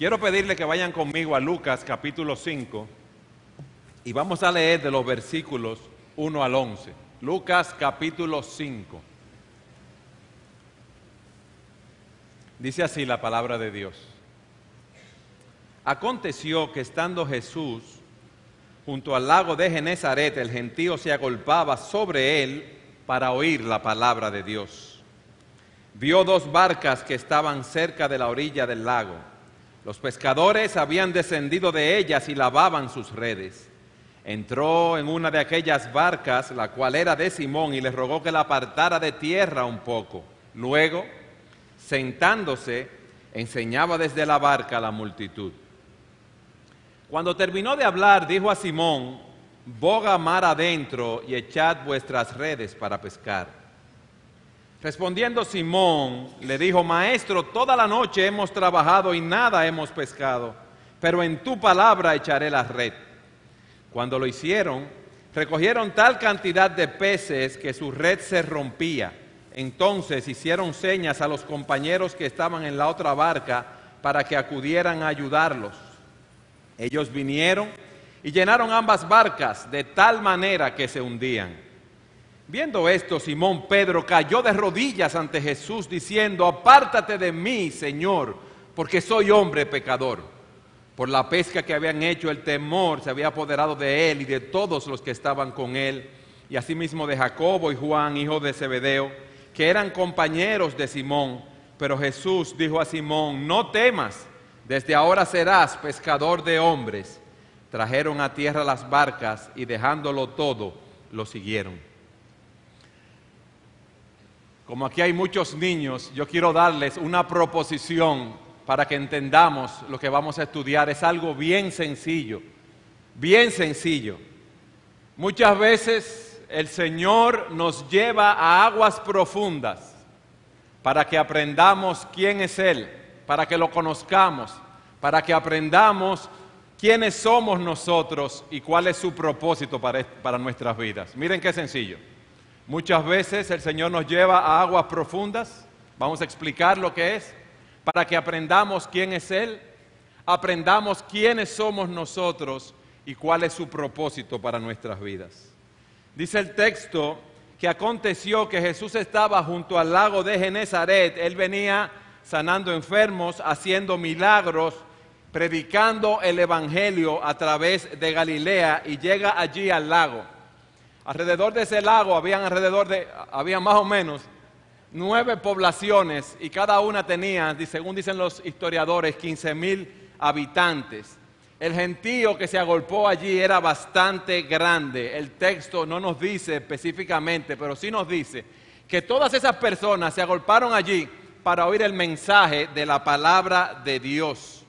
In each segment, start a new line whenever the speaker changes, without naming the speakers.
Quiero pedirle que vayan conmigo a Lucas capítulo 5 y vamos a leer de los versículos 1 al 11. Lucas capítulo 5. Dice así la palabra de Dios. Aconteció que estando Jesús junto al lago de Genezaret, el gentío se agolpaba sobre él para oír la palabra de Dios. Vio dos barcas que estaban cerca de la orilla del lago los pescadores habían descendido de ellas y lavaban sus redes. Entró en una de aquellas barcas, la cual era de Simón, y le rogó que la apartara de tierra un poco. Luego, sentándose, enseñaba desde la barca a la multitud. Cuando terminó de hablar, dijo a Simón, boga mar adentro y echad vuestras redes para pescar. Respondiendo Simón, le dijo, Maestro, toda la noche hemos trabajado y nada hemos pescado, pero en tu palabra echaré la red. Cuando lo hicieron, recogieron tal cantidad de peces que su red se rompía. Entonces hicieron señas a los compañeros que estaban en la otra barca para que acudieran a ayudarlos. Ellos vinieron y llenaron ambas barcas de tal manera que se hundían. Viendo esto, Simón Pedro cayó de rodillas ante Jesús diciendo, apártate de mí, Señor, porque soy hombre pecador. Por la pesca que habían hecho, el temor se había apoderado de él y de todos los que estaban con él, y asimismo de Jacobo y Juan, hijo de Zebedeo, que eran compañeros de Simón. Pero Jesús dijo a Simón, no temas, desde ahora serás pescador de hombres. Trajeron a tierra las barcas y dejándolo todo, lo siguieron como aquí hay muchos niños, yo quiero darles una proposición para que entendamos lo que vamos a estudiar. Es algo bien sencillo, bien sencillo. Muchas veces el Señor nos lleva a aguas profundas para que aprendamos quién es Él, para que lo conozcamos, para que aprendamos quiénes somos nosotros y cuál es su propósito para, para nuestras vidas. Miren qué sencillo. Muchas veces el Señor nos lleva a aguas profundas, vamos a explicar lo que es, para que aprendamos quién es Él, aprendamos quiénes somos nosotros y cuál es su propósito para nuestras vidas. Dice el texto que aconteció que Jesús estaba junto al lago de Genezaret, Él venía sanando enfermos, haciendo milagros, predicando el Evangelio a través de Galilea y llega allí al lago. Alrededor de ese lago habían alrededor de, había más o menos nueve poblaciones y cada una tenía, según dicen los historiadores, 15 mil habitantes. El gentío que se agolpó allí era bastante grande. El texto no nos dice específicamente, pero sí nos dice que todas esas personas se agolparon allí para oír el mensaje de la palabra de Dios.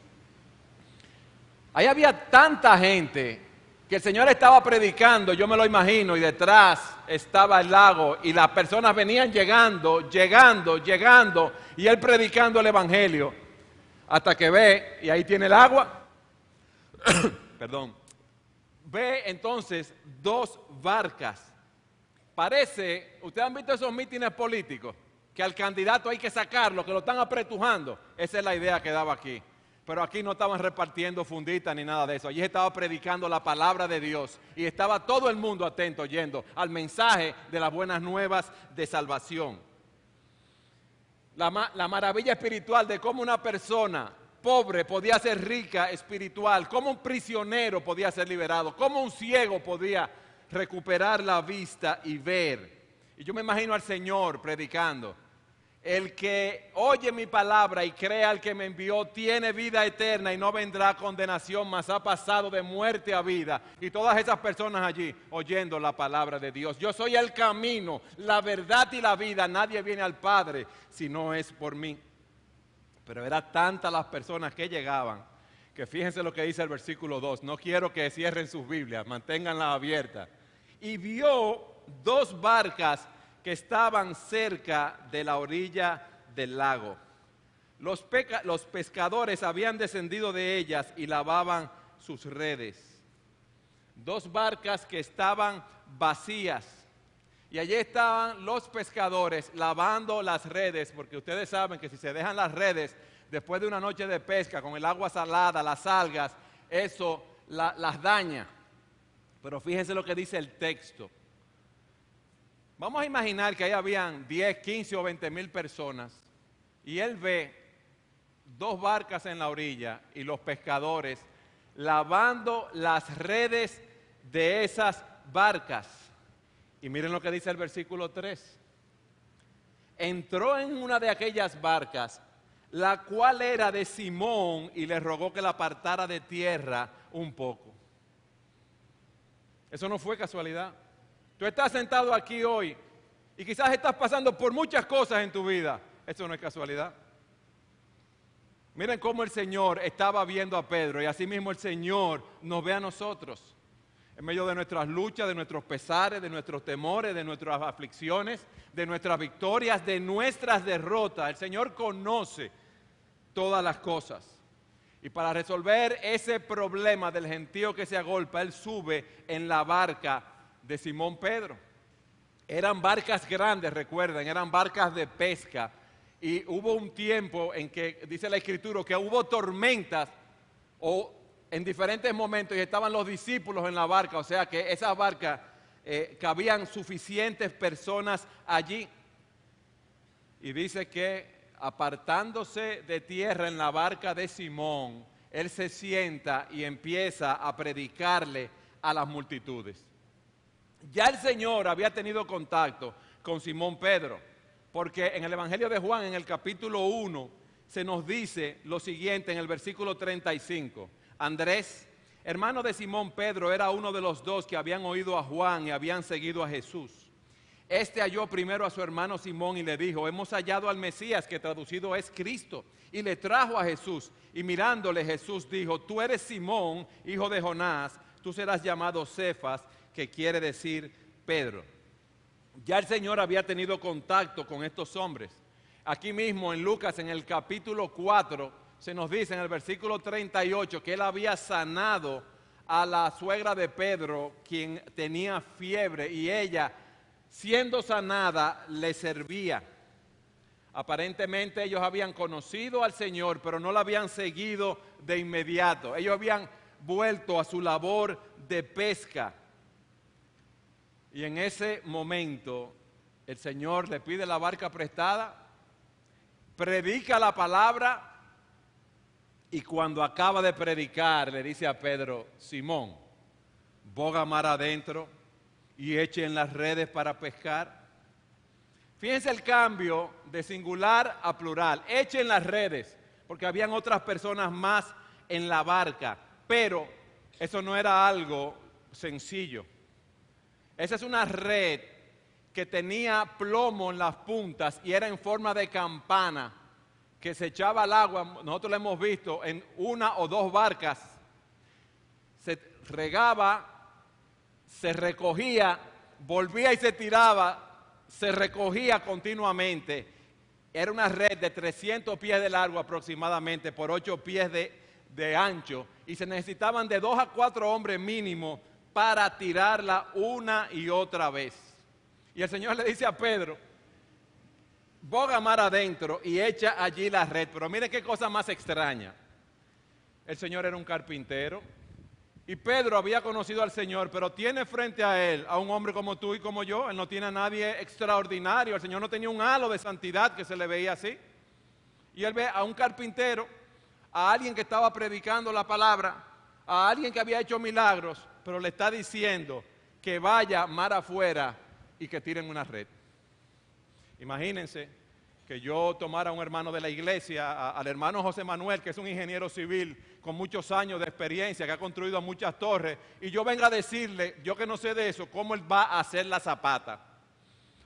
Ahí había tanta gente que el Señor estaba predicando, yo me lo imagino, y detrás estaba el lago y las personas venían llegando, llegando, llegando, y él predicando el Evangelio, hasta que ve, y ahí tiene el agua, perdón, ve entonces dos barcas. Parece, ustedes han visto esos mítines políticos, que al candidato hay que sacarlo, que lo están apretujando. Esa es la idea que daba aquí. Pero aquí no estaban repartiendo funditas ni nada de eso. Allí estaba predicando la palabra de Dios. Y estaba todo el mundo atento oyendo al mensaje de las buenas nuevas de salvación. La, la maravilla espiritual de cómo una persona pobre podía ser rica espiritual, cómo un prisionero podía ser liberado, cómo un ciego podía recuperar la vista y ver. Y yo me imagino al Señor predicando el que oye mi palabra y crea al que me envió tiene vida eterna y no vendrá condenación, mas ha pasado de muerte a vida. Y todas esas personas allí oyendo la palabra de Dios. Yo soy el camino, la verdad y la vida. Nadie viene al Padre si no es por mí. Pero eran tantas las personas que llegaban que fíjense lo que dice el versículo 2. No quiero que cierren sus Biblias, manténganlas abiertas. Y vio dos barcas que estaban cerca de la orilla del lago. Los, pescadores habían descendido de ellas y lavaban sus redes. Dos barcas que estaban vacías. Y allí estaban los pescadores lavando las redes, porque ustedes saben que si se dejan las redes después de una noche de pesca con el agua salada, las algas, eso las daña. Pero fíjense lo que dice el texto. Vamos a imaginar que ahí habían 10, 15 o 20 mil personas y él ve dos barcas en la orilla y los pescadores lavando las redes de esas barcas. Y miren lo que dice el versículo 3. Entró en una de aquellas barcas, la cual era de Simón, y le rogó que la apartara de tierra un poco. Eso no fue casualidad. Tú estás sentado aquí hoy y quizás estás pasando por muchas cosas en tu vida. Eso no es casualidad. Miren cómo el Señor estaba viendo a Pedro y asimismo el Señor nos ve a nosotros. En medio de nuestras luchas, de nuestros pesares, de nuestros temores, de nuestras aflicciones, de nuestras victorias, de nuestras derrotas. El Señor conoce todas las cosas. Y para resolver ese problema del gentío que se agolpa, Él sube en la barca de Simón Pedro. Eran barcas grandes, recuerden, eran barcas de pesca. Y hubo un tiempo en que, dice la escritura, que hubo tormentas o en diferentes momentos y estaban los discípulos en la barca, o sea que esa barca eh, cabían suficientes personas allí. Y dice que apartándose de tierra en la barca de Simón, él se sienta y empieza a predicarle a las multitudes. Ya el Señor había tenido contacto con Simón Pedro, porque en el Evangelio de Juan, en el capítulo 1, se nos dice lo siguiente en el versículo 35. Andrés, hermano de Simón Pedro, era uno de los dos que habían oído a Juan y habían seguido a Jesús. Este halló primero a su hermano Simón y le dijo, hemos hallado al Mesías, que traducido es Cristo, y le trajo a Jesús. Y mirándole Jesús dijo, tú eres Simón, hijo de Jonás, tú serás llamado Cefas que quiere decir Pedro. Ya el Señor había tenido contacto con estos hombres. Aquí mismo en Lucas, en el capítulo 4, se nos dice en el versículo 38 que él había sanado a la suegra de Pedro, quien tenía fiebre, y ella, siendo sanada, le servía. Aparentemente ellos habían conocido al Señor, pero no la habían seguido de inmediato. Ellos habían vuelto a su labor de pesca. Y en ese momento el Señor le pide la barca prestada, predica la palabra y cuando acaba de predicar le dice a Pedro, Simón, boga mar adentro y echen las redes para pescar. Fíjense el cambio de singular a plural, echen las redes, porque habían otras personas más en la barca, pero eso no era algo sencillo. Esa es una red que tenía plomo en las puntas y era en forma de campana que se echaba al agua, nosotros lo hemos visto, en una o dos barcas. Se regaba, se recogía, volvía y se tiraba, se recogía continuamente. Era una red de 300 pies de largo aproximadamente por 8 pies de, de ancho y se necesitaban de dos a cuatro hombres mínimo para tirarla una y otra vez. Y el Señor le dice a Pedro, boga mar adentro y echa allí la red. Pero mire qué cosa más extraña. El Señor era un carpintero y Pedro había conocido al Señor, pero tiene frente a él a un hombre como tú y como yo. Él no tiene a nadie extraordinario. El Señor no tenía un halo de santidad que se le veía así. Y él ve a un carpintero, a alguien que estaba predicando la palabra, a alguien que había hecho milagros, pero le está diciendo que vaya mar afuera y que tiren una red. Imagínense que yo tomara a un hermano de la iglesia, al hermano José Manuel, que es un ingeniero civil con muchos años de experiencia, que ha construido muchas torres, y yo venga a decirle, yo que no sé de eso, cómo él va a hacer la zapata.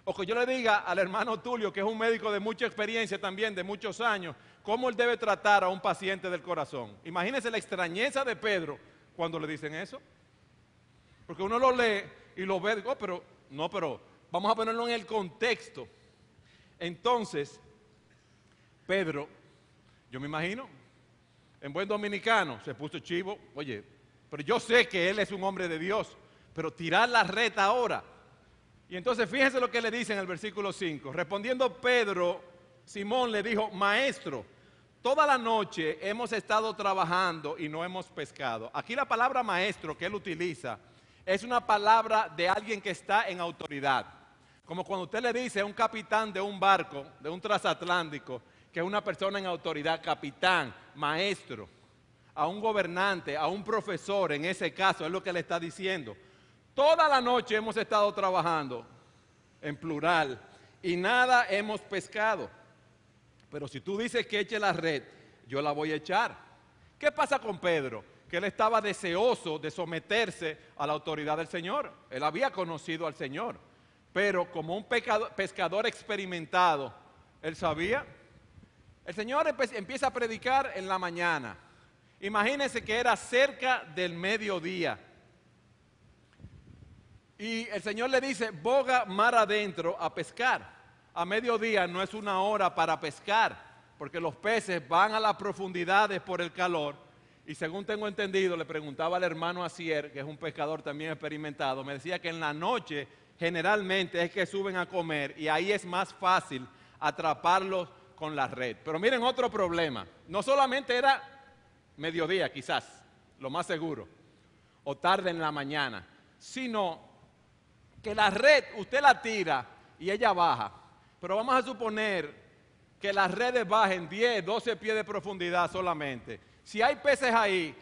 O que yo le diga al hermano Tulio, que es un médico de mucha experiencia también, de muchos años, cómo él debe tratar a un paciente del corazón. Imagínense la extrañeza de Pedro cuando le dicen eso. Porque uno lo lee y lo ve, oh, pero no, pero vamos a ponerlo en el contexto. Entonces, Pedro, yo me imagino, en buen dominicano, se puso chivo, oye, pero yo sé que él es un hombre de Dios, pero tirar la reta ahora. Y entonces fíjense lo que le dice en el versículo 5. Respondiendo Pedro, Simón le dijo, maestro, toda la noche hemos estado trabajando y no hemos pescado. Aquí la palabra maestro que él utiliza es una palabra de alguien que está en autoridad. Como cuando usted le dice a un capitán de un barco, de un transatlántico, que es una persona en autoridad, capitán, maestro, a un gobernante, a un profesor, en ese caso, es lo que le está diciendo. Toda la noche hemos estado trabajando, en plural, y nada hemos pescado. Pero si tú dices que eche la red, yo la voy a echar. ¿Qué pasa con Pedro? él estaba deseoso de someterse a la autoridad del Señor. Él había conocido al Señor, pero como un pescador experimentado, él sabía. El Señor empieza a predicar en la mañana. Imagínense que era cerca del mediodía. Y el Señor le dice, boga mar adentro a pescar. A mediodía no es una hora para pescar, porque los peces van a las profundidades por el calor y según tengo entendido, le preguntaba al hermano Asier, que es un pescador también experimentado, me decía que en la noche generalmente es que suben a comer y ahí es más fácil atraparlos con la red. Pero miren otro problema, no solamente era mediodía quizás, lo más seguro, o tarde en la mañana, sino que la red usted la tira y ella baja. Pero vamos a suponer que las redes bajen 10, 12 pies de profundidad solamente si hay peces ahí,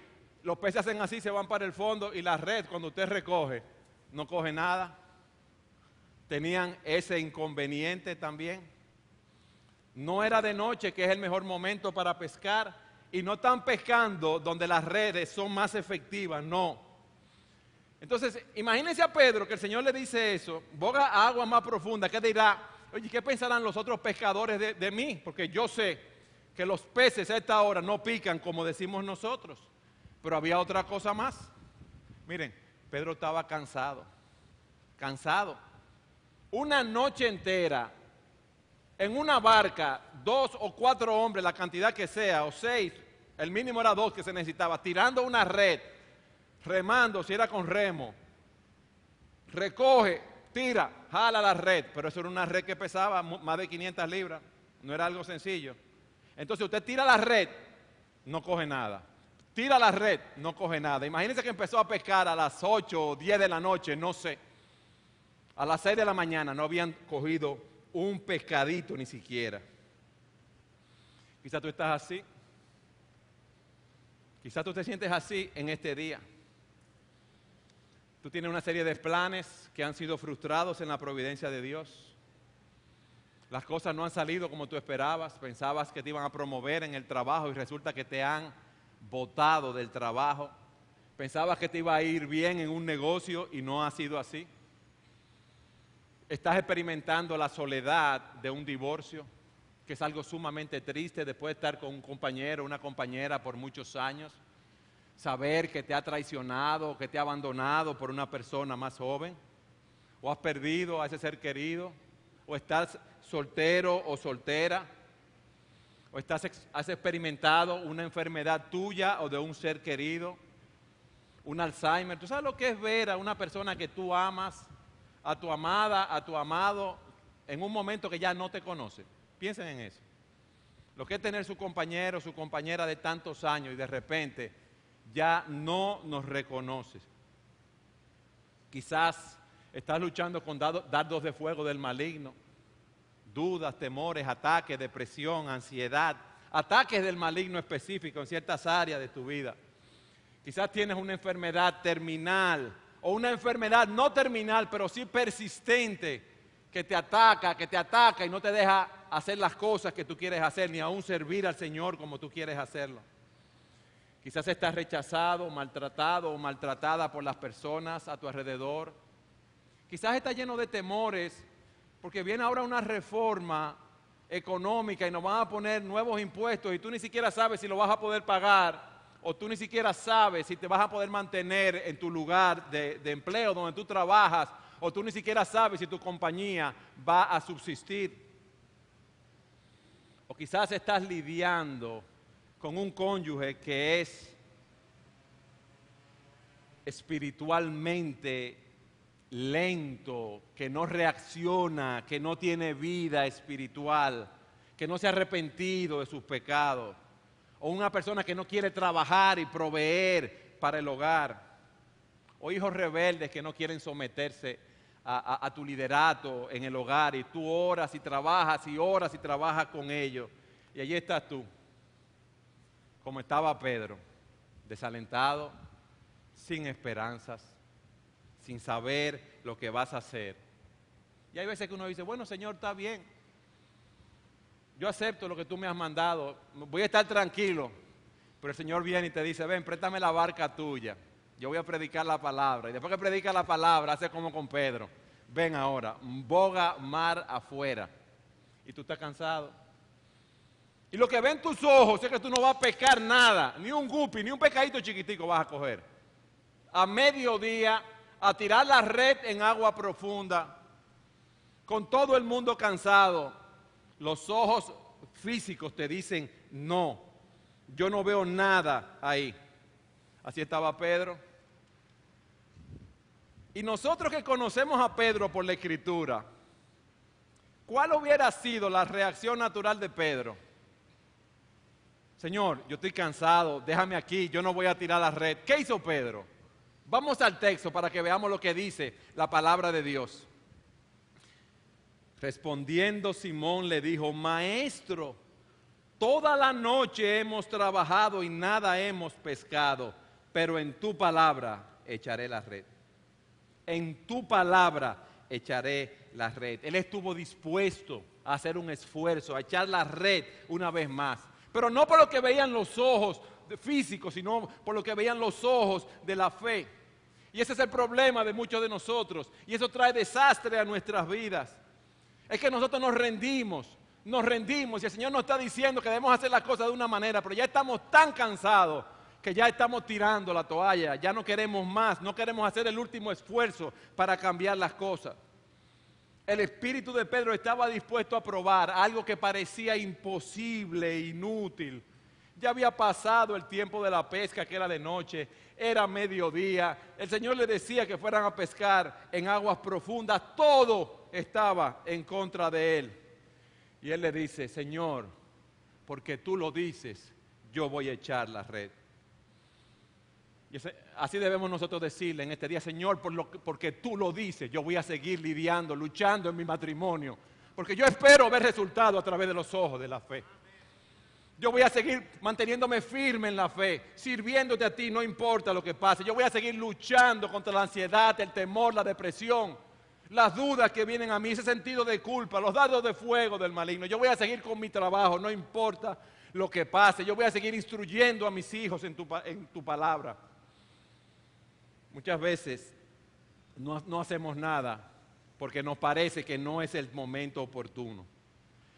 los peces hacen así, se van para el fondo y la red cuando usted recoge no coge nada. Tenían ese inconveniente también. No era de noche, que es el mejor momento para pescar. Y no están pescando donde las redes son más efectivas, no. Entonces, imagínense a Pedro que el Señor le dice eso, boga a agua más profunda, ¿qué dirá? Oye, ¿qué pensarán los otros pescadores de, de mí? Porque yo sé que los peces a esta hora no pican como decimos nosotros, pero había otra cosa más. Miren, Pedro estaba cansado, cansado. Una noche entera, en una barca, dos o cuatro hombres, la cantidad que sea, o seis, el mínimo era dos que se necesitaba, tirando una red, remando, si era con remo, recoge, tira, jala la red, pero eso era una red que pesaba más de 500 libras, no era algo sencillo. Entonces usted tira la red, no coge nada. Tira la red, no coge nada. Imagínense que empezó a pescar a las 8 o 10 de la noche, no sé. A las 6 de la mañana no habían cogido un pescadito ni siquiera. Quizás tú estás así. Quizás tú te sientes así en este día. Tú tienes una serie de planes que han sido frustrados en la providencia de Dios. Las cosas no han salido como tú esperabas, pensabas que te iban a promover en el trabajo y resulta que te han botado del trabajo. Pensabas que te iba a ir bien en un negocio y no ha sido así. Estás experimentando la soledad de un divorcio, que es algo sumamente triste después de estar con un compañero, o una compañera por muchos años. Saber que te ha traicionado, que te ha abandonado por una persona más joven, o has perdido a ese ser querido, o estás soltero o soltera, o has experimentado una enfermedad tuya o de un ser querido, un Alzheimer. ¿Tú sabes lo que es ver a una persona que tú amas, a tu amada, a tu amado, en un momento que ya no te conoce? Piensen en eso. Lo que es tener su compañero, su compañera de tantos años y de repente ya no nos reconoces. Quizás estás luchando con dardos de fuego del maligno dudas, temores, ataques, depresión, ansiedad, ataques del maligno específico en ciertas áreas de tu vida. Quizás tienes una enfermedad terminal o una enfermedad no terminal, pero sí persistente, que te ataca, que te ataca y no te deja hacer las cosas que tú quieres hacer, ni aún servir al Señor como tú quieres hacerlo. Quizás estás rechazado, maltratado o maltratada por las personas a tu alrededor. Quizás estás lleno de temores porque viene ahora una reforma económica y nos van a poner nuevos impuestos y tú ni siquiera sabes si lo vas a poder pagar o tú ni siquiera sabes si te vas a poder mantener en tu lugar de, empleo donde tú trabajas o tú ni siquiera sabes si tu compañía va a subsistir. O quizás estás lidiando con un cónyuge que es espiritualmente lento, que no reacciona, que no tiene vida espiritual, que no se ha arrepentido de sus pecados, o una persona que no quiere trabajar y proveer para el hogar, o hijos rebeldes que no quieren someterse a, tu liderato en el hogar y tú oras y trabajas y oras y trabajas con ellos. Y allí estás tú, como estaba Pedro, desalentado, sin esperanzas, sin saber lo que vas a hacer. Y hay veces que uno dice, bueno Señor, está bien, yo acepto lo que tú me has mandado, voy a estar tranquilo. Pero el Señor viene y te dice, ven, préstame la barca tuya, yo voy a predicar la palabra. Y después que predica la palabra, hace como con Pedro, ven ahora, boga mar afuera. Y tú estás cansado. Y lo que ven tus ojos es que tú no vas a pescar nada, ni un guppy, ni un pescadito chiquitico vas a coger. A mediodía a tirar la red en agua profunda, con todo el mundo cansado, los ojos físicos te dicen, no, yo no veo nada ahí. Así estaba Pedro. Y nosotros que conocemos a Pedro por la escritura, ¿cuál hubiera sido la reacción natural de Pedro? Señor, yo estoy cansado, déjame aquí, yo no voy a tirar la red. ¿Qué hizo Pedro? Vamos al texto para que veamos lo que dice la palabra de Dios. Respondiendo Simón le dijo, maestro, toda la noche hemos trabajado y nada hemos pescado, pero en tu palabra echaré la red. En tu palabra echaré la red. Él estuvo dispuesto a hacer un esfuerzo, a echar la red una vez más. Pero no por lo que veían los ojos físicos, sino por lo que veían los ojos de la fe. Y ese es el problema de muchos de nosotros. Y eso trae desastre a nuestras vidas. Es que nosotros nos rendimos, nos rendimos. Y el Señor nos está diciendo que debemos hacer las cosas de una manera, pero ya estamos tan cansados que ya estamos tirando la toalla, ya no queremos más, no queremos hacer el último esfuerzo para cambiar las cosas. El espíritu de Pedro estaba dispuesto a probar algo que parecía imposible, e inútil. Ya había pasado el tiempo de la pesca, que era de noche era mediodía, el Señor le decía que fueran a pescar en aguas profundas, todo estaba en contra de él. Y él le dice, Señor, porque tú lo dices, yo voy a echar la red. Y así debemos nosotros decirle en este día, Señor, por lo, porque tú lo dices, yo voy a seguir lidiando, luchando en mi matrimonio, porque yo espero ver resultados a través de los ojos de la fe. Yo voy a seguir manteniéndome firme en la fe, sirviéndote a ti, no importa lo que pase. Yo voy a seguir luchando contra la ansiedad, el temor, la depresión, las dudas que vienen a mí, ese sentido de culpa, los dados de fuego del maligno. Yo voy a seguir con mi trabajo, no importa lo que pase. Yo voy a seguir instruyendo a mis hijos en tu, palabra. Muchas veces no hacemos nada porque nos parece que no es el momento oportuno.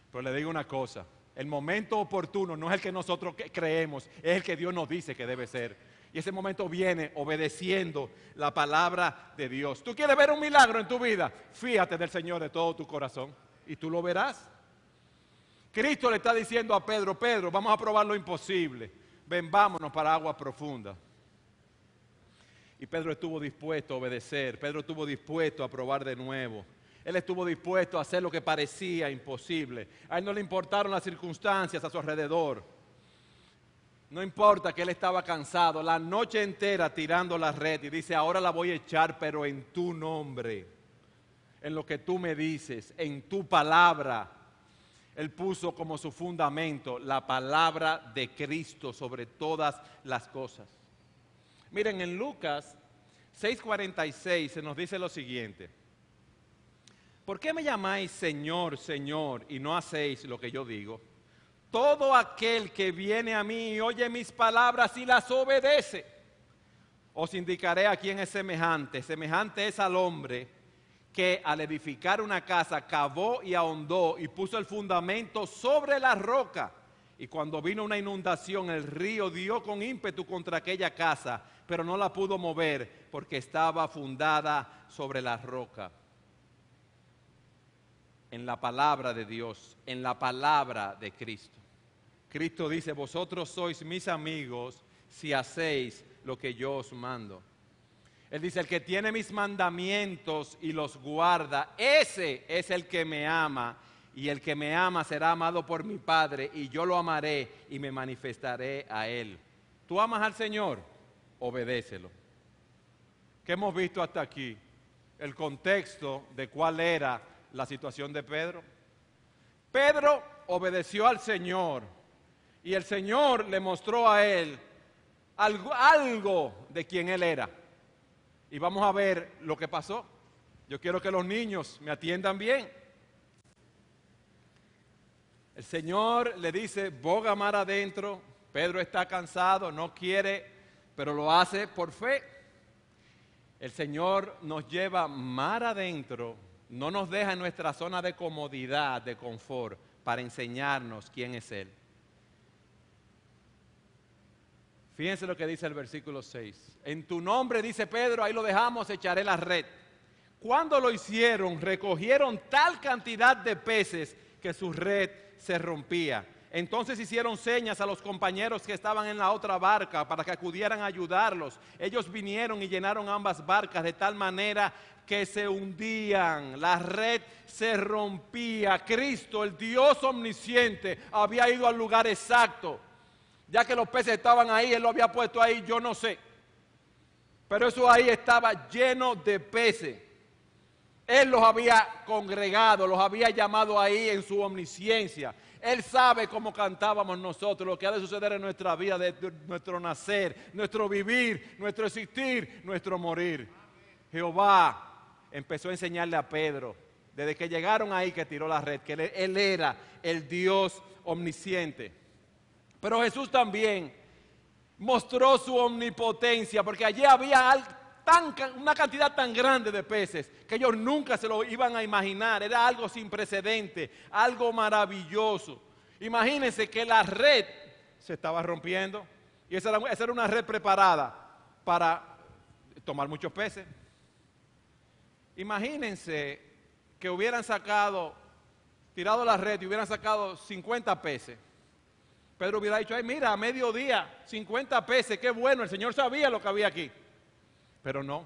Pero le digo una cosa el momento oportuno no es el que nosotros creemos, es el que Dios nos dice que debe ser. Y ese momento viene obedeciendo la palabra de Dios. ¿Tú quieres ver un milagro en tu vida? Fíjate del Señor de todo tu corazón y tú lo verás. Cristo le está diciendo a Pedro, Pedro, vamos a probar lo imposible. Ven, vámonos para agua profunda. Y Pedro estuvo dispuesto a obedecer, Pedro estuvo dispuesto a probar de nuevo. Él estuvo dispuesto a hacer lo que parecía imposible. A él no le importaron las circunstancias a su alrededor. No importa que él estaba cansado, la noche entera tirando la red y dice, ahora la voy a echar, pero en tu nombre, en lo que tú me dices, en tu palabra. Él puso como su fundamento la palabra de Cristo sobre todas las cosas. Miren, en Lucas 6:46 se nos dice lo siguiente. ¿Por qué me llamáis Señor, Señor y no hacéis lo que yo digo? Todo aquel que viene a mí y oye mis palabras y las obedece, os indicaré a quién es semejante. Semejante es al hombre que al edificar una casa cavó y ahondó y puso el fundamento sobre la roca. Y cuando vino una inundación, el río dio con ímpetu contra aquella casa, pero no la pudo mover porque estaba fundada sobre la roca en la palabra de Dios, en la palabra de Cristo. Cristo dice, vosotros sois mis amigos si hacéis lo que yo os mando. Él dice, el que tiene mis mandamientos y los guarda, ese es el que me ama. Y el que me ama será amado por mi Padre y yo lo amaré y me manifestaré a él. Tú amas al Señor, obedécelo. ¿Qué hemos visto hasta aquí? El contexto de cuál era la situación de Pedro. Pedro obedeció al Señor y el Señor le mostró a él algo, de quien él era. Y vamos a ver lo que pasó. Yo quiero que los niños me atiendan bien. El Señor le dice, boga mar adentro, Pedro está cansado, no quiere, pero lo hace por fe. El Señor nos lleva mar adentro no nos deja en nuestra zona de comodidad, de confort, para enseñarnos quién es Él. Fíjense lo que dice el versículo 6. En tu nombre, dice Pedro, ahí lo dejamos, echaré la red. Cuando lo hicieron, recogieron tal cantidad de peces que su red se rompía. Entonces hicieron señas a los compañeros que estaban en la otra barca para que acudieran a ayudarlos. Ellos vinieron y llenaron ambas barcas de tal manera que se hundían, la red se rompía. Cristo, el Dios omnisciente, había ido al lugar exacto. Ya que los peces estaban ahí, Él lo había puesto ahí, yo no sé. Pero eso ahí estaba lleno de peces. Él los había congregado, los había llamado ahí en su omnisciencia. Él sabe cómo cantábamos nosotros, lo que ha de suceder en nuestra vida, de nuestro nacer, nuestro vivir, nuestro existir, nuestro morir. Jehová empezó a enseñarle a Pedro, desde que llegaron ahí que tiró la red, que él, era el Dios omnisciente. Pero Jesús también mostró su omnipotencia, porque allí había una cantidad tan grande de peces que ellos nunca se lo iban a imaginar. Era algo sin precedente, algo maravilloso. Imagínense que la red se estaba rompiendo y esa era, una red preparada para tomar muchos peces. Imagínense que hubieran sacado, tirado la red y hubieran sacado 50 peces. Pedro hubiera dicho, ay, mira, a mediodía, 50 peces, qué bueno, el Señor sabía lo que había aquí pero no.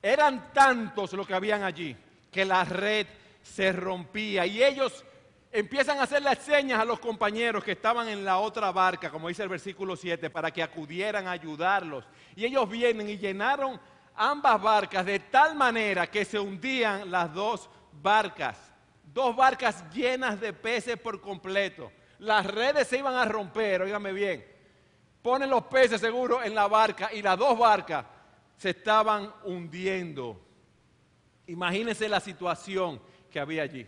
Eran tantos los que habían allí que la red se rompía y ellos empiezan a hacer las señas a los compañeros que estaban en la otra barca, como dice el versículo 7, para que acudieran a ayudarlos. Y ellos vienen y llenaron ambas barcas de tal manera que se hundían las dos barcas, dos barcas llenas de peces por completo. Las redes se iban a romper, óigame bien. Ponen los peces seguro en la barca y las dos barcas se estaban hundiendo. Imagínense la situación que había allí.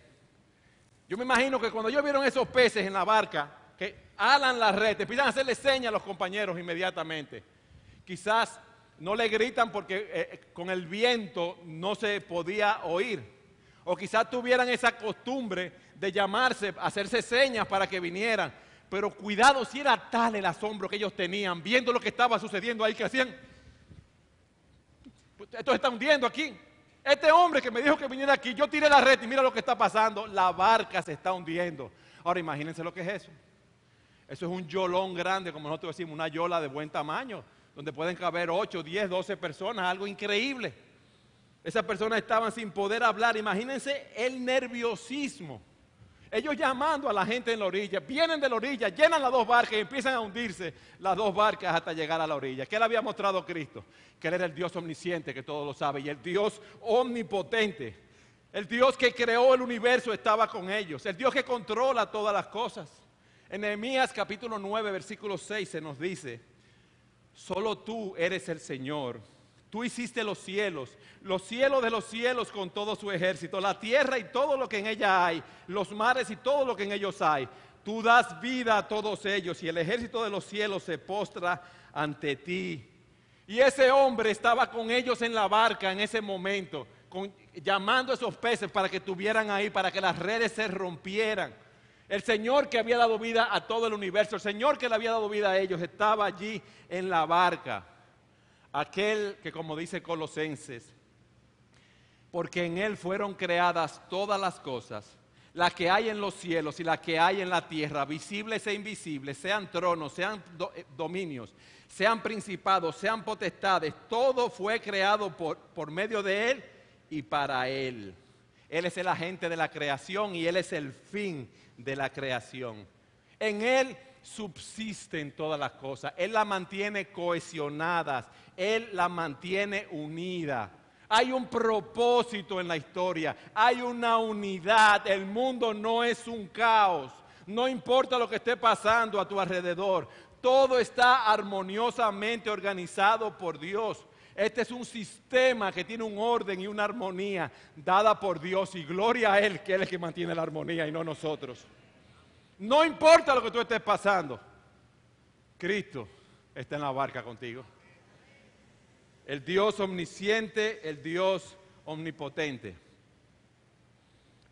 Yo me imagino que cuando ellos vieron esos peces en la barca, que alan la red, empiezan pidan hacerle señas a los compañeros inmediatamente. Quizás no le gritan porque eh, eh, con el viento no se podía oír. O quizás tuvieran esa costumbre de llamarse, hacerse señas para que vinieran. Pero cuidado si era tal el asombro que ellos tenían, viendo lo que estaba sucediendo ahí, que hacían... Esto se está hundiendo aquí. Este hombre que me dijo que viniera aquí, yo tiré la red y mira lo que está pasando. La barca se está hundiendo. Ahora imagínense lo que es eso. Eso es un yolón grande, como nosotros decimos, una yola de buen tamaño, donde pueden caber 8, 10, 12 personas, algo increíble. Esas personas estaban sin poder hablar. Imagínense el nerviosismo. Ellos llamando a la gente en la orilla, vienen de la orilla, llenan las dos barcas y empiezan a hundirse las dos barcas hasta llegar a la orilla. ¿Qué le había mostrado Cristo? Que Él era el Dios omnisciente, que todo lo sabe, y el Dios omnipotente. El Dios que creó el universo estaba con ellos. El Dios que controla todas las cosas. En Nehemías capítulo 9, versículo 6 se nos dice, solo tú eres el Señor Tú hiciste los cielos, los cielos de los cielos con todo su ejército, la tierra y todo lo que en ella hay, los mares y todo lo que en ellos hay. Tú das vida a todos ellos y el ejército de los cielos se postra ante ti. Y ese hombre estaba con ellos en la barca en ese momento, llamando a esos peces para que estuvieran ahí, para que las redes se rompieran. El Señor que había dado vida a todo el universo, el Señor que le había dado vida a ellos, estaba allí en la barca. Aquel que, como dice Colosenses, porque en Él fueron creadas todas las cosas, Las que hay en los cielos y las que hay en la tierra, visibles e invisibles, sean tronos, sean eh, dominios, sean principados, sean potestades, todo fue creado por, por medio de Él y para Él. Él es el agente de la creación y Él es el fin de la creación. En Él subsisten todas las cosas, Él las mantiene cohesionadas, él la mantiene unida. Hay un propósito en la historia, hay una unidad. El mundo no es un caos. No importa lo que esté pasando a tu alrededor, todo está armoniosamente organizado por Dios. Este es un sistema que tiene un orden y una armonía dada por Dios y gloria a Él, que Él es el que mantiene la armonía y no nosotros. No importa lo que tú estés pasando, Cristo está en la barca contigo el Dios omnisciente, el Dios omnipotente.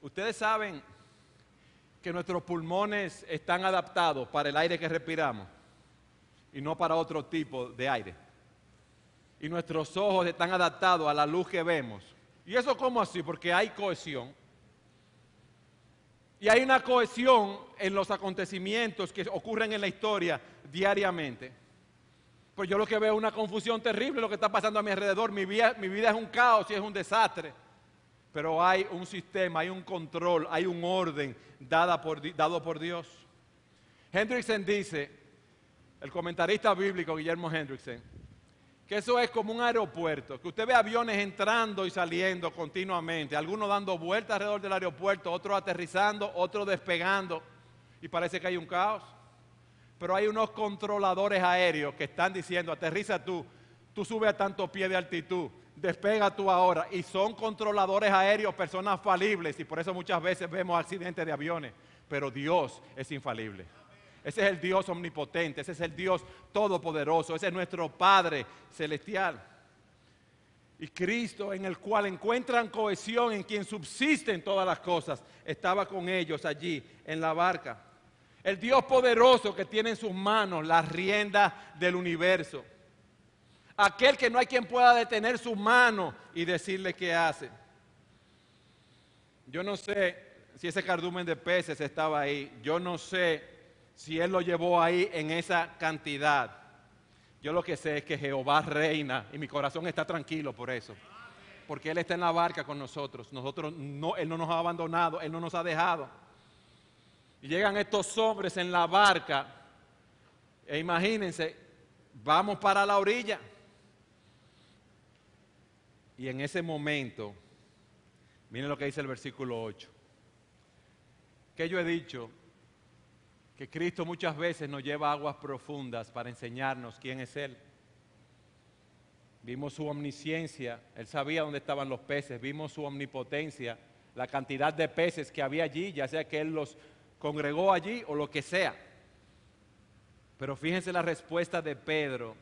Ustedes saben que nuestros pulmones están adaptados para el aire que respiramos y no para otro tipo de aire. Y nuestros ojos están adaptados a la luz que vemos. ¿Y eso cómo así? Porque hay cohesión. Y hay una cohesión en los acontecimientos que ocurren en la historia diariamente. Pues yo lo que veo es una confusión terrible lo que está pasando a mi alrededor. Mi vida, es un caos y es un desastre. Pero hay un sistema, hay un control, hay un orden dado por Dios. Hendrickson dice, el comentarista bíblico Guillermo Hendrickson, que eso es como un aeropuerto, que usted ve aviones entrando y saliendo continuamente, algunos dando vueltas alrededor del aeropuerto, otros aterrizando, otros despegando, y parece que hay un caos pero hay unos controladores aéreos que están diciendo, aterriza tú, tú subes a tanto pie de altitud, despega tú ahora. Y son controladores aéreos, personas falibles, y por eso muchas veces vemos accidentes de aviones, pero Dios es infalible. Ese es el Dios omnipotente, ese es el Dios todopoderoso, ese es nuestro Padre celestial. Y Cristo, en el cual encuentran cohesión, en quien subsisten todas las cosas, estaba con ellos allí en la barca el Dios poderoso que tiene en sus manos las riendas del universo. Aquel que no hay quien pueda detener su mano y decirle qué hace. Yo no sé si ese cardumen de peces estaba ahí. Yo no sé si él lo llevó ahí en esa cantidad. Yo lo que sé es que Jehová reina y mi corazón está tranquilo por eso. Porque Él está en la barca con nosotros. Nosotros no, Él no nos ha abandonado, Él no nos ha dejado. Y llegan estos hombres en la barca. E imagínense, vamos para la orilla. Y en ese momento, miren lo que dice el versículo 8. Que yo he dicho que Cristo muchas veces nos lleva a aguas profundas para enseñarnos quién es Él. Vimos su omnisciencia, Él sabía dónde estaban los peces, vimos su omnipotencia, la cantidad de peces que había allí, ya sea que Él los congregó allí o lo que sea. Pero fíjense la respuesta de Pedro.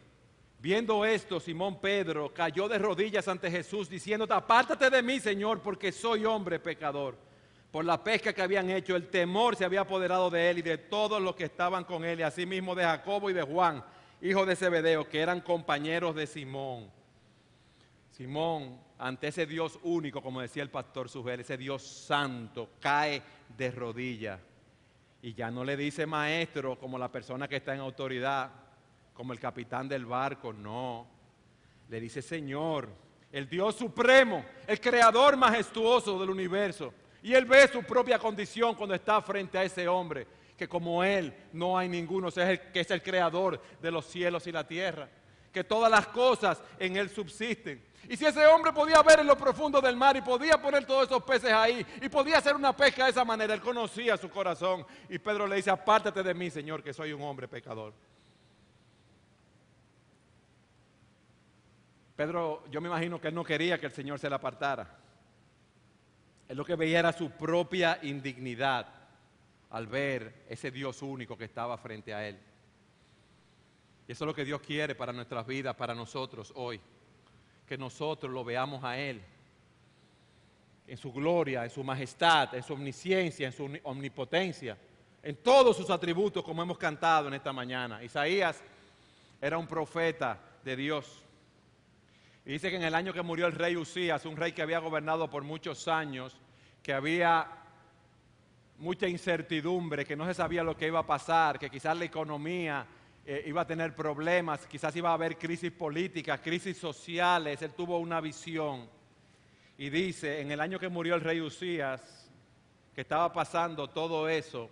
Viendo esto, Simón Pedro cayó de rodillas ante Jesús diciendo, apártate de mí, Señor, porque soy hombre pecador. Por la pesca que habían hecho, el temor se había apoderado de él y de todos los que estaban con él, y asimismo de Jacobo y de Juan, hijo de Zebedeo, que eran compañeros de Simón. Simón, ante ese Dios único, como decía el pastor Sujel, ese Dios santo, cae de rodillas y ya no le dice maestro como la persona que está en autoridad, como el capitán del barco, no. Le dice Señor, el Dios supremo, el creador majestuoso del universo. Y él ve su propia condición cuando está frente a ese hombre, que como él no hay ninguno, que es el creador de los cielos y la tierra, que todas las cosas en él subsisten y si ese hombre podía ver en lo profundo del mar y podía poner todos esos peces ahí y podía hacer una pesca de esa manera, él conocía su corazón. Y Pedro le dice, apártate de mí, Señor, que soy un hombre pecador. Pedro, yo me imagino que él no quería que el Señor se le apartara. Él lo que veía era su propia indignidad al ver ese Dios único que estaba frente a él. Y eso es lo que Dios quiere para nuestras vidas, para nosotros hoy que nosotros lo veamos a Él, en su gloria, en su majestad, en su omnisciencia, en su omnipotencia, en todos sus atributos como hemos cantado en esta mañana. Isaías era un profeta de Dios. Y dice que en el año que murió el rey Usías, un rey que había gobernado por muchos años, que había mucha incertidumbre, que no se sabía lo que iba a pasar, que quizás la economía eh, iba a tener problemas, quizás iba a haber crisis políticas, crisis sociales, él tuvo una visión. Y dice, en el año que murió el rey Usías, que estaba pasando todo eso,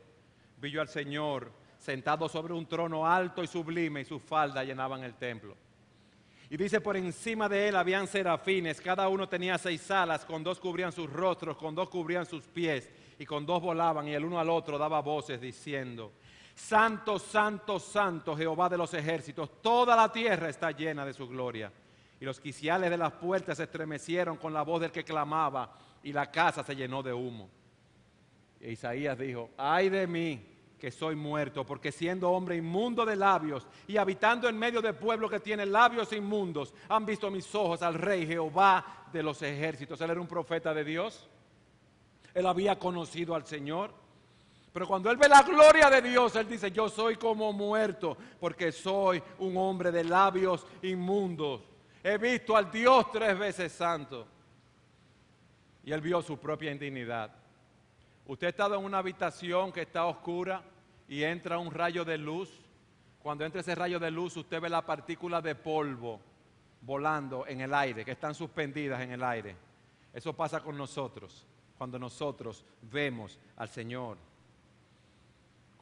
vi al Señor sentado sobre un trono alto y sublime y sus faldas llenaban el templo. Y dice, por encima de él habían serafines, cada uno tenía seis alas, con dos cubrían sus rostros, con dos cubrían sus pies, y con dos volaban, y el uno al otro daba voces diciendo, Santo, santo, santo Jehová de los ejércitos, toda la tierra está llena de su gloria. Y los quiciales de las puertas se estremecieron con la voz del que clamaba y la casa se llenó de humo. E Isaías dijo, ay de mí que soy muerto, porque siendo hombre inmundo de labios y habitando en medio de pueblo que tiene labios inmundos, han visto mis ojos al rey Jehová de los ejércitos. Él era un profeta de Dios. Él había conocido al Señor. Pero cuando él ve la gloria de Dios, él dice, yo soy como muerto, porque soy un hombre de labios inmundos. He visto al Dios tres veces santo. Y él vio su propia indignidad. Usted ha estado en una habitación que está oscura y entra un rayo de luz. Cuando entra ese rayo de luz, usted ve la partícula de polvo volando en el aire, que están suspendidas en el aire. Eso pasa con nosotros, cuando nosotros vemos al Señor.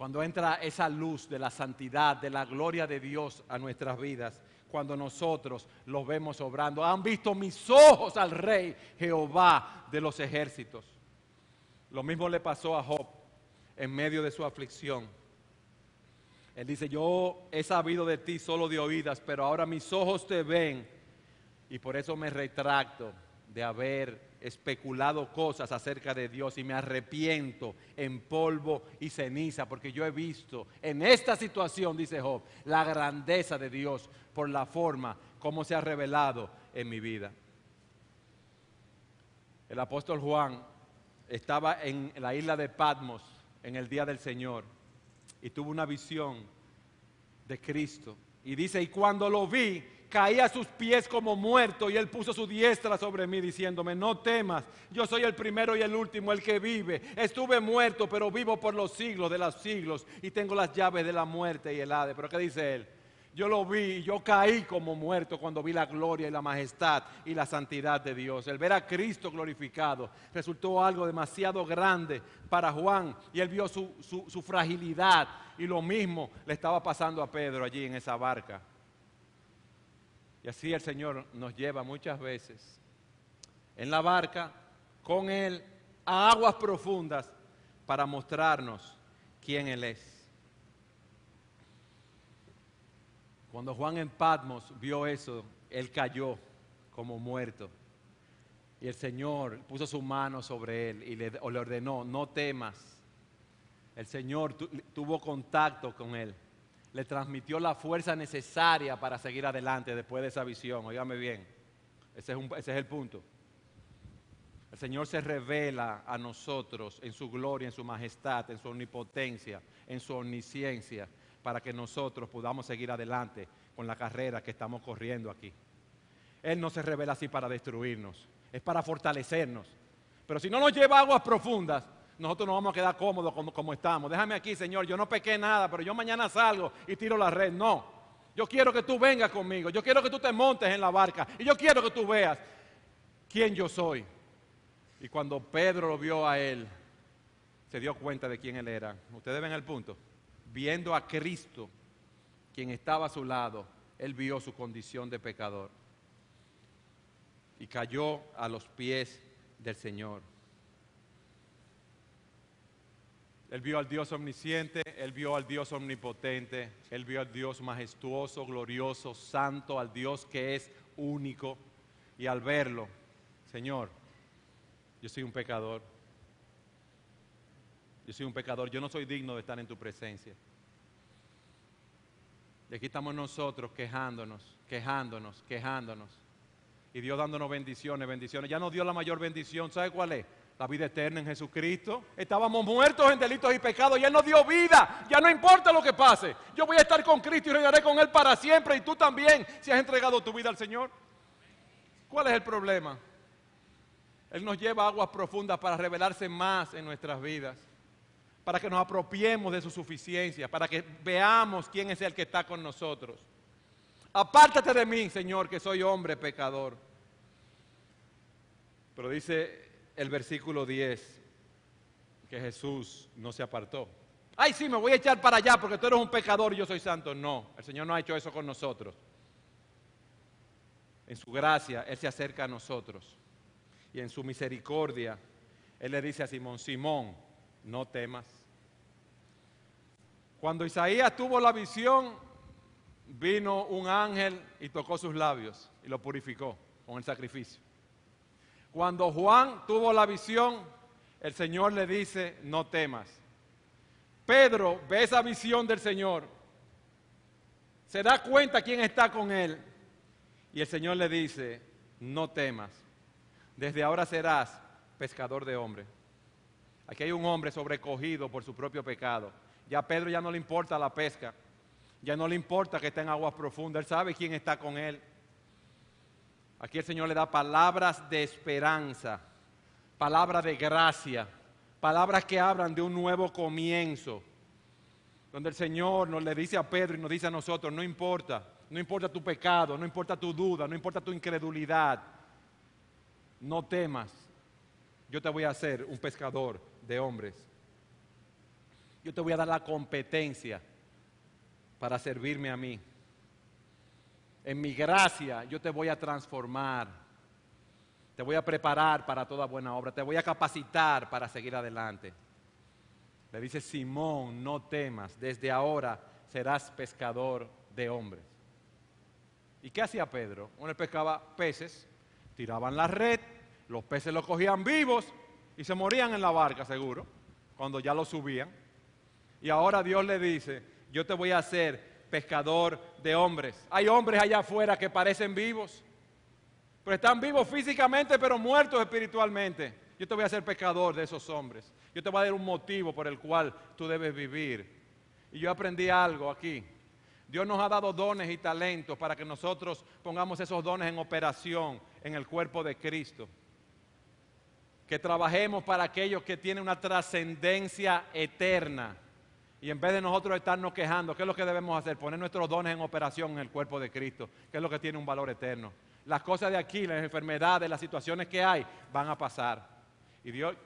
Cuando entra esa luz de la santidad, de la gloria de Dios a nuestras vidas, cuando nosotros los vemos obrando, han visto mis ojos al rey Jehová de los ejércitos. Lo mismo le pasó a Job en medio de su aflicción. Él dice, yo he sabido de ti solo de oídas, pero ahora mis ojos te ven y por eso me retracto de haber especulado cosas acerca de Dios y me arrepiento en polvo y ceniza, porque yo he visto en esta situación, dice Job, la grandeza de Dios por la forma como se ha revelado en mi vida. El apóstol Juan estaba en la isla de Patmos en el día del Señor y tuvo una visión de Cristo. Y dice, y cuando lo vi, Caí a sus pies como muerto y él puso su diestra sobre mí diciéndome, no temas, yo soy el primero y el último, el que vive. Estuve muerto, pero vivo por los siglos de los siglos y tengo las llaves de la muerte y el Hade. Pero ¿qué dice él? Yo lo vi, yo caí como muerto cuando vi la gloria y la majestad y la santidad de Dios. El ver a Cristo glorificado resultó algo demasiado grande para Juan y él vio su fragilidad y lo mismo le estaba pasando a Pedro allí en esa barca. Y así el Señor nos lleva muchas veces en la barca con Él a aguas profundas para mostrarnos quién Él es. Cuando Juan en Patmos vio eso, Él cayó como muerto. Y el Señor puso su mano sobre Él y le, ordenó, no temas. El Señor tuvo contacto con Él le transmitió la fuerza necesaria para seguir adelante después de esa visión. Óigame bien, ese es, el punto. El Señor se revela a nosotros en su gloria, en su majestad, en su omnipotencia, en su omnisciencia, para que nosotros podamos seguir adelante con la carrera que estamos corriendo aquí. Él no se revela así para destruirnos, es para fortalecernos. Pero si no nos lleva aguas profundas, nosotros no vamos a quedar cómodos como, como estamos. Déjame aquí, Señor, yo no pequé nada, pero yo mañana salgo y tiro la red. No, yo quiero que tú vengas conmigo, yo quiero que tú te montes en la barca y yo quiero que tú veas quién yo soy. Y cuando Pedro lo vio a él, se dio cuenta de quién él era. Ustedes ven el punto. Viendo a Cristo, quien estaba a su lado, él vio su condición de pecador y cayó a los pies del Señor. Él vio al Dios omnisciente, él vio al Dios omnipotente, él vio al Dios majestuoso, glorioso, santo, al Dios que es único. Y al verlo, Señor, yo soy un pecador. Yo soy un pecador, yo no soy digno de estar en tu presencia. Y aquí estamos nosotros quejándonos, quejándonos, quejándonos. Y Dios dándonos bendiciones, bendiciones. Ya nos dio la mayor bendición, ¿sabe cuál es? la vida eterna en Jesucristo. Estábamos muertos en delitos y pecados y Él nos dio vida. Ya no importa lo que pase. Yo voy a estar con Cristo y reinaré con Él para siempre y tú también si has entregado tu vida al Señor. ¿Cuál es el problema? Él nos lleva a aguas profundas para revelarse más en nuestras vidas, para que nos apropiemos de su suficiencia, para que veamos quién es el que está con nosotros. Apártate de mí, Señor, que soy hombre pecador. Pero dice el versículo 10, que Jesús no se apartó. Ay, sí, me voy a echar para allá porque tú eres un pecador y yo soy santo. No, el Señor no ha hecho eso con nosotros. En su gracia, Él se acerca a nosotros. Y en su misericordia, Él le dice a Simón, Simón, no temas. Cuando Isaías tuvo la visión, vino un ángel y tocó sus labios y lo purificó con el sacrificio. Cuando Juan tuvo la visión, el Señor le dice, no temas. Pedro ve esa visión del Señor, se da cuenta quién está con él y el Señor le dice, no temas, desde ahora serás pescador de hombres. Aquí hay un hombre sobrecogido por su propio pecado. Ya a Pedro ya no le importa la pesca, ya no le importa que esté en aguas profundas, él sabe quién está con él. Aquí el Señor le da palabras de esperanza, palabras de gracia, palabras que hablan de un nuevo comienzo, donde el Señor nos le dice a Pedro y nos dice a nosotros, no importa, no importa tu pecado, no importa tu duda, no importa tu incredulidad, no temas, yo te voy a hacer un pescador de hombres. Yo te voy a dar la competencia para servirme a mí. En mi gracia yo te voy a transformar. Te voy a preparar para toda buena obra. Te voy a capacitar para seguir adelante. Le dice Simón, no temas. Desde ahora serás pescador de hombres. ¿Y qué hacía Pedro? Uno pescaba peces, tiraban la red, los peces los cogían vivos y se morían en la barca, seguro, cuando ya los subían. Y ahora Dios le dice, yo te voy a hacer pescador de hombres. Hay hombres allá afuera que parecen vivos, pero están vivos físicamente, pero muertos espiritualmente. Yo te voy a hacer pescador de esos hombres. Yo te voy a dar un motivo por el cual tú debes vivir. Y yo aprendí algo aquí. Dios nos ha dado dones y talentos para que nosotros pongamos esos dones en operación en el cuerpo de Cristo. Que trabajemos para aquellos que tienen una trascendencia eterna y en vez de nosotros estarnos quejando, ¿qué es lo que debemos hacer? Poner nuestros dones en operación en el cuerpo de Cristo, que es lo que tiene un valor eterno. Las cosas de aquí, las enfermedades, las situaciones que hay, van a pasar. Y Dios,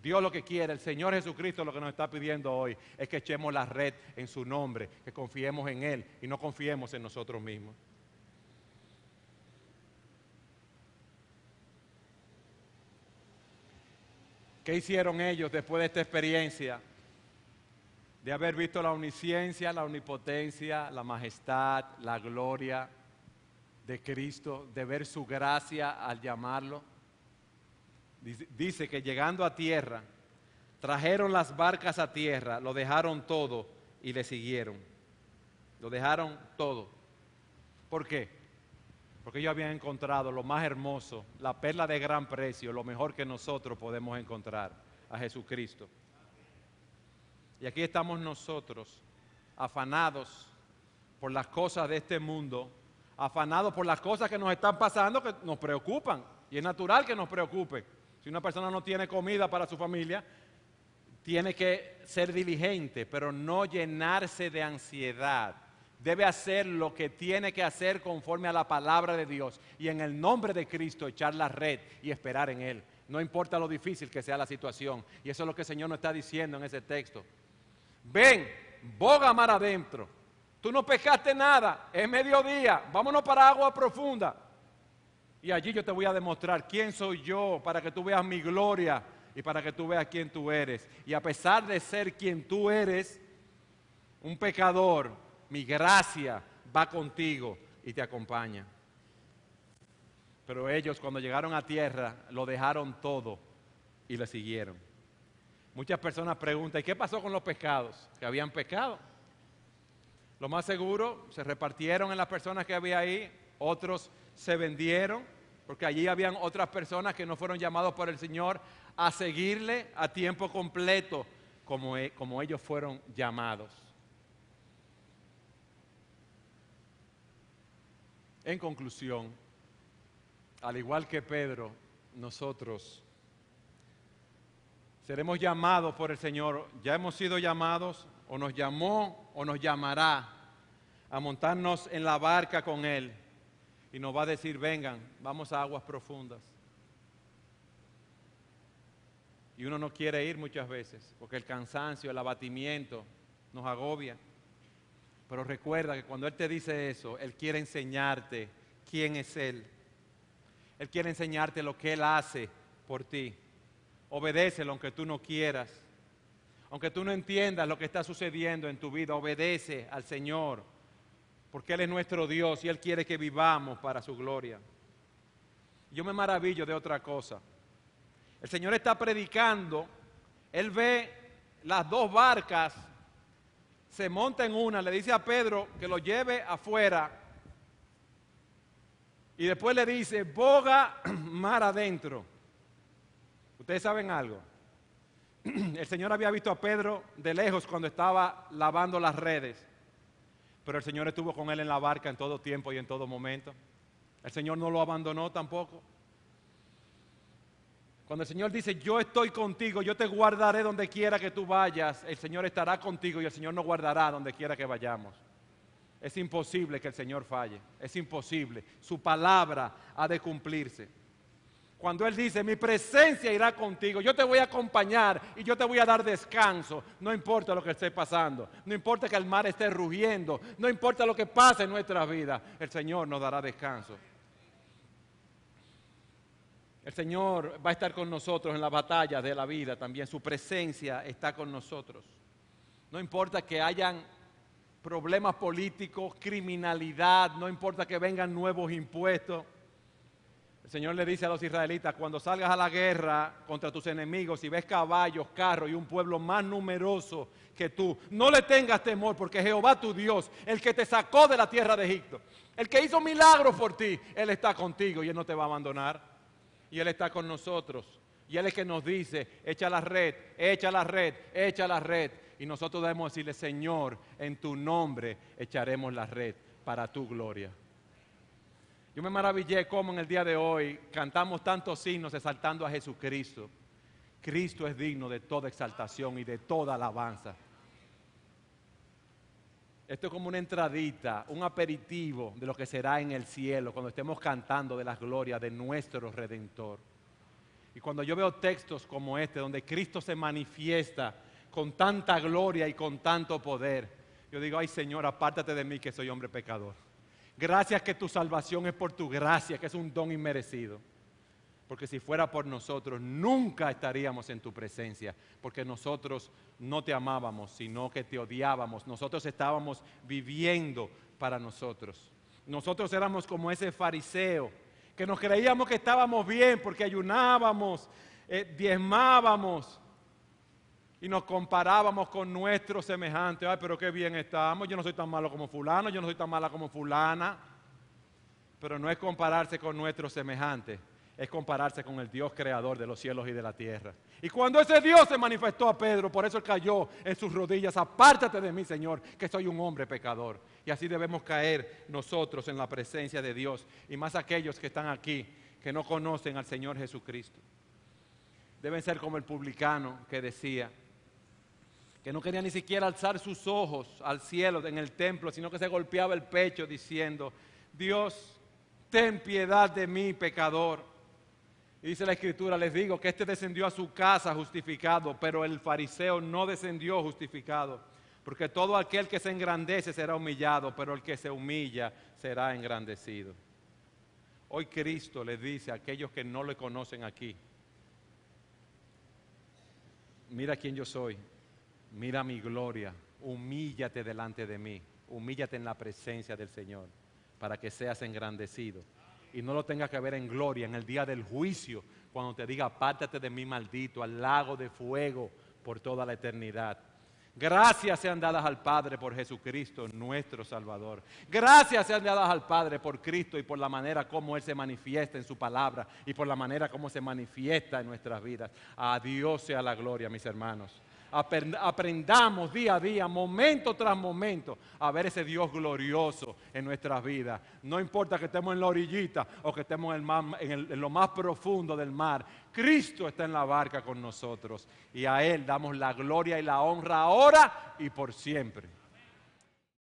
Dios lo que quiere, el Señor Jesucristo lo que nos está pidiendo hoy es que echemos la red en su nombre, que confiemos en Él y no confiemos en nosotros mismos. ¿Qué hicieron ellos después de esta experiencia? de haber visto la omnisciencia, la omnipotencia, la majestad, la gloria de Cristo, de ver su gracia al llamarlo. Dice que llegando a tierra, trajeron las barcas a tierra, lo dejaron todo y le siguieron. Lo dejaron todo. ¿Por qué? Porque ellos habían encontrado lo más hermoso, la perla de gran precio, lo mejor que nosotros podemos encontrar, a Jesucristo. Y aquí estamos nosotros, afanados por las cosas de este mundo, afanados por las cosas que nos están pasando, que nos preocupan. Y es natural que nos preocupe. Si una persona no tiene comida para su familia, tiene que ser diligente, pero no llenarse de ansiedad. Debe hacer lo que tiene que hacer conforme a la palabra de Dios y en el nombre de Cristo echar la red y esperar en Él. No importa lo difícil que sea la situación. Y eso es lo que el Señor nos está diciendo en ese texto ven, boga mar adentro. Tú no pescaste nada, es mediodía, vámonos para agua profunda. Y allí yo te voy a demostrar quién soy yo para que tú veas mi gloria y para que tú veas quién tú eres. Y a pesar de ser quien tú eres, un pecador, mi gracia va contigo y te acompaña. Pero ellos cuando llegaron a tierra lo dejaron todo y le siguieron. Muchas personas preguntan, ¿y qué pasó con los pescados? Que habían pescado. Lo más seguro, se repartieron en las personas que había ahí, otros se vendieron, porque allí habían otras personas que no fueron llamados por el Señor a seguirle a tiempo completo, como, e, como ellos fueron llamados. En conclusión, al igual que Pedro, nosotros seremos llamados por el Señor. Ya hemos sido llamados, o nos llamó, o nos llamará a montarnos en la barca con Él. Y nos va a decir, vengan, vamos a aguas profundas. Y uno no quiere ir muchas veces, porque el cansancio, el abatimiento nos agobia. Pero recuerda que cuando Él te dice eso, Él quiere enseñarte quién es Él. Él quiere enseñarte lo que Él hace por ti lo aunque tú no quieras. Aunque tú no entiendas lo que está sucediendo en tu vida, obedece al Señor. Porque Él es nuestro Dios y Él quiere que vivamos para su gloria. Yo me maravillo de otra cosa. El Señor está predicando. Él ve las dos barcas. Se monta en una. Le dice a Pedro que lo lleve afuera. Y después le dice, boga mar adentro. Ustedes saben algo. El Señor había visto a Pedro de lejos cuando estaba lavando las redes, pero el Señor estuvo con él en la barca en todo tiempo y en todo momento. El Señor no lo abandonó tampoco. Cuando el Señor dice, yo estoy contigo, yo te guardaré donde quiera que tú vayas, el Señor estará contigo y el Señor no guardará donde quiera que vayamos. Es imposible que el Señor falle, es imposible. Su palabra ha de cumplirse. Cuando Él dice, mi presencia irá contigo, yo te voy a acompañar y yo te voy a dar descanso, no importa lo que esté pasando, no importa que el mar esté rugiendo, no importa lo que pase en nuestras vidas, el Señor nos dará descanso. El Señor va a estar con nosotros en la batalla de la vida también, su presencia está con nosotros. No importa que hayan problemas políticos, criminalidad, no importa que vengan nuevos impuestos. El Señor le dice a los israelitas, cuando salgas a la guerra contra tus enemigos y ves caballos, carros y un pueblo más numeroso que tú, no le tengas temor porque Jehová tu Dios, el que te sacó de la tierra de Egipto, el que hizo milagros por ti, Él está contigo y Él no te va a abandonar. Y Él está con nosotros. Y Él es que nos dice, echa la red, echa la red, echa la red. Y nosotros debemos decirle, Señor, en tu nombre echaremos la red para tu gloria. Yo me maravillé cómo en el día de hoy cantamos tantos signos exaltando a Jesucristo. Cristo es digno de toda exaltación y de toda alabanza. Esto es como una entradita, un aperitivo de lo que será en el cielo cuando estemos cantando de la gloria de nuestro Redentor. Y cuando yo veo textos como este, donde Cristo se manifiesta con tanta gloria y con tanto poder, yo digo, ay Señor, apártate de mí que soy hombre pecador. Gracias que tu salvación es por tu gracia, que es un don inmerecido. Porque si fuera por nosotros, nunca estaríamos en tu presencia, porque nosotros no te amábamos, sino que te odiábamos. Nosotros estábamos viviendo para nosotros. Nosotros éramos como ese fariseo, que nos creíamos que estábamos bien porque ayunábamos, eh, diezmábamos, y nos comparábamos con nuestros semejantes. Ay, pero qué bien estamos, yo no soy tan malo como fulano, yo no soy tan mala como fulana. Pero no es compararse con nuestros semejantes, es compararse con el Dios creador de los cielos y de la tierra. Y cuando ese Dios se manifestó a Pedro, por eso él cayó en sus rodillas, apártate de mí, Señor, que soy un hombre pecador. Y así debemos caer nosotros en la presencia de Dios, y más aquellos que están aquí, que no conocen al Señor Jesucristo. Deben ser como el publicano que decía, que no quería ni siquiera alzar sus ojos al cielo en el templo, sino que se golpeaba el pecho diciendo, Dios, ten piedad de mí, pecador. Y dice la escritura, les digo que este descendió a su casa justificado, pero el fariseo no descendió justificado, porque todo aquel que se engrandece será humillado, pero el que se humilla será engrandecido. Hoy Cristo les dice a aquellos que no le conocen aquí, mira quién yo soy, mira mi gloria, humíllate delante de mí, humíllate en la presencia del Señor, para que seas engrandecido. Y no lo tengas que ver en gloria, en el día del juicio, cuando te diga, apártate de mí maldito, al lago de fuego por toda la eternidad. Gracias sean dadas al Padre por Jesucristo, nuestro Salvador. Gracias sean dadas al Padre por Cristo y por la manera como Él se manifiesta en su palabra y por la manera como se manifiesta en nuestras vidas. A Dios sea la gloria, mis hermanos aprendamos día a día, momento tras momento, a ver ese Dios glorioso en nuestras vidas. No importa que estemos en la orillita o que estemos en, en lo más profundo del mar, Cristo está en la barca con nosotros y a Él damos la gloria y la honra ahora y por siempre.